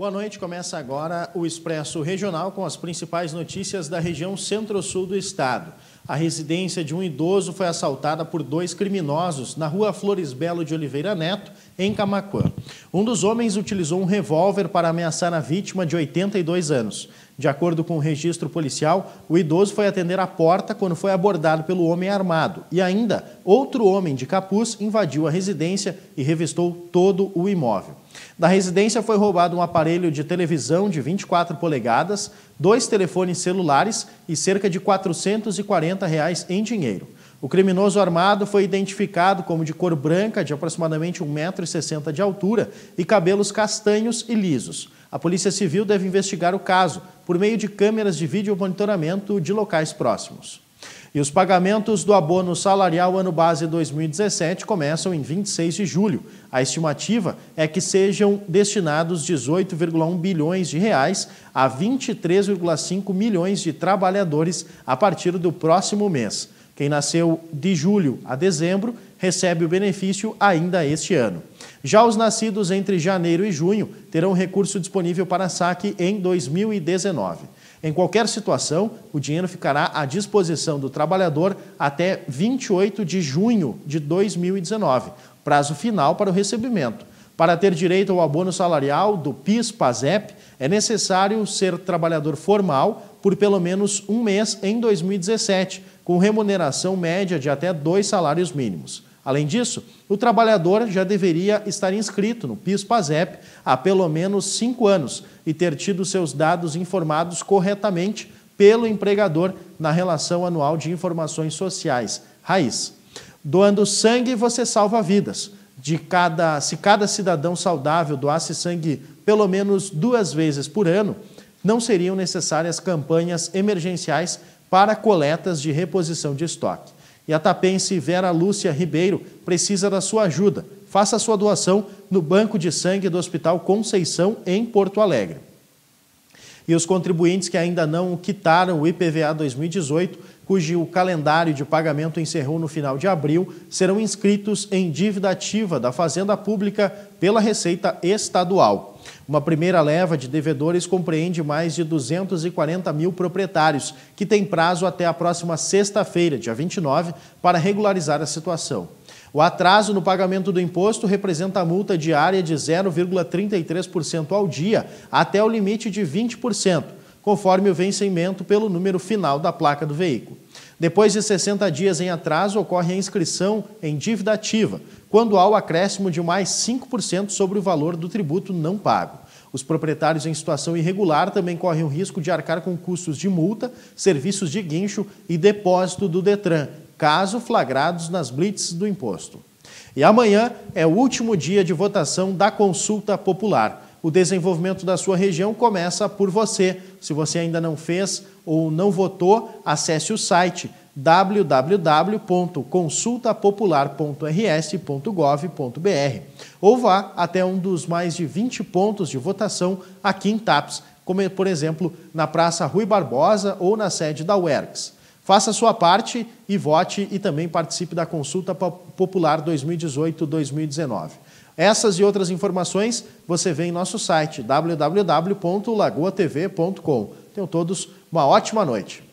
Boa noite, começa agora o Expresso Regional com as principais notícias da região centro-sul do estado. A residência de um idoso foi assaltada por dois criminosos na rua Flores Belo de Oliveira Neto, em Camacuã. Um dos homens utilizou um revólver para ameaçar a vítima de 82 anos. De acordo com o registro policial, o idoso foi atender a porta quando foi abordado pelo homem armado. E ainda, outro homem de capuz invadiu a residência e revistou todo o imóvel. Da residência foi roubado um aparelho de televisão de 24 polegadas, dois telefones celulares e cerca de R$ 440 reais em dinheiro. O criminoso armado foi identificado como de cor branca, de aproximadamente 1,60m de altura e cabelos castanhos e lisos. A Polícia Civil deve investigar o caso por meio de câmeras de vídeo monitoramento de locais próximos. E os pagamentos do abono salarial ano base 2017 começam em 26 de julho. A estimativa é que sejam destinados 18,1 bilhões de reais a 23,5 milhões de trabalhadores a partir do próximo mês. Quem nasceu de julho a dezembro recebe o benefício ainda este ano. Já os nascidos entre janeiro e junho terão recurso disponível para saque em 2019. Em qualquer situação, o dinheiro ficará à disposição do trabalhador até 28 de junho de 2019, prazo final para o recebimento. Para ter direito ao abono salarial do PIS-PASEP, é necessário ser trabalhador formal por pelo menos um mês em 2017, com remuneração média de até dois salários mínimos. Além disso, o trabalhador já deveria estar inscrito no PIS-PASEP há pelo menos cinco anos e ter tido seus dados informados corretamente pelo empregador na Relação Anual de Informações Sociais, RAIZ. Doando sangue, você salva vidas. De cada, se cada cidadão saudável doasse sangue pelo menos duas vezes por ano, não seriam necessárias campanhas emergenciais para coletas de reposição de estoque. E a tapense Vera Lúcia Ribeiro precisa da sua ajuda. Faça sua doação no Banco de Sangue do Hospital Conceição, em Porto Alegre. E os contribuintes que ainda não quitaram o IPVA 2018 cujo calendário de pagamento encerrou no final de abril, serão inscritos em dívida ativa da Fazenda Pública pela Receita Estadual. Uma primeira leva de devedores compreende mais de 240 mil proprietários, que tem prazo até a próxima sexta-feira, dia 29, para regularizar a situação. O atraso no pagamento do imposto representa a multa diária de 0,33% ao dia, até o limite de 20% conforme o vencimento pelo número final da placa do veículo. Depois de 60 dias em atraso, ocorre a inscrição em dívida ativa, quando há o acréscimo de mais 5% sobre o valor do tributo não pago. Os proprietários em situação irregular também correm o risco de arcar com custos de multa, serviços de guincho e depósito do Detran, caso flagrados nas blitz do imposto. E amanhã é o último dia de votação da consulta popular o desenvolvimento da sua região começa por você. Se você ainda não fez ou não votou, acesse o site www.consultapopular.rs.gov.br ou vá até um dos mais de 20 pontos de votação aqui em TAPS, como por exemplo na Praça Rui Barbosa ou na sede da UERGS. Faça sua parte e vote e também participe da Consulta Popular 2018-2019. Essas e outras informações você vê em nosso site www.lagoatv.com. Tenham todos uma ótima noite.